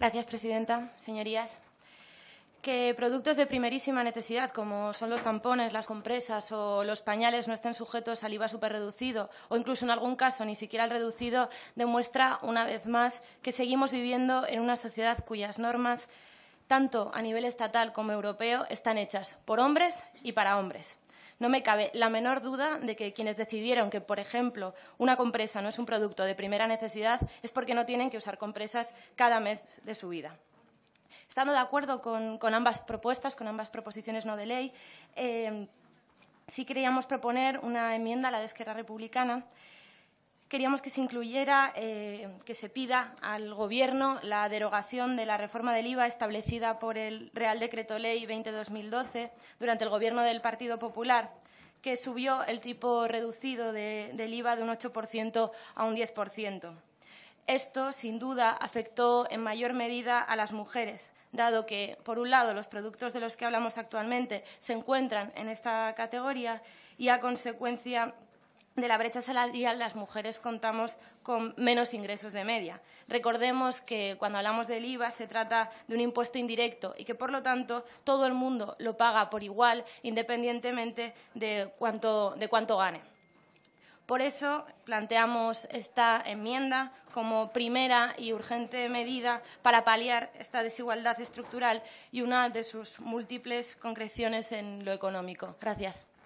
Gracias, presidenta. Señorías, que productos de primerísima necesidad, como son los tampones, las compresas o los pañales, no estén sujetos al IVA superreducido o incluso en algún caso ni siquiera al reducido, demuestra una vez más que seguimos viviendo en una sociedad cuyas normas, tanto a nivel estatal como europeo, están hechas por hombres y para hombres. No me cabe la menor duda de que quienes decidieron que, por ejemplo, una compresa no es un producto de primera necesidad es porque no tienen que usar compresas cada mes de su vida estando de acuerdo con, ambas propuestas, con ambas proposiciones no de ley, eh, sí queríamos proponer una enmienda a la de Esquerra Republicana queríamos que se incluyera, eh, que se pida al Gobierno la derogación de la reforma del IVA establecida por el Real Decreto Ley 20-2012 durante el Gobierno del Partido Popular, que subió el tipo reducido del IVA de un 8% a un 10%. Esto, sin duda, afectó en mayor medida a las mujeres, dado que, por un lado, los productos de los que hablamos actualmente se encuentran en esta categoría y, a consecuencia, de la brecha salarial las mujeres contamos con menos ingresos de media. Recordemos que cuando hablamos del IVA se trata de un impuesto indirecto y que por lo tanto todo el mundo lo paga por igual independientemente de cuánto, gane. Por eso planteamos esta enmienda como primera y urgente medida para paliar esta desigualdad estructural y una de sus múltiples concreciones en lo económico. Gracias.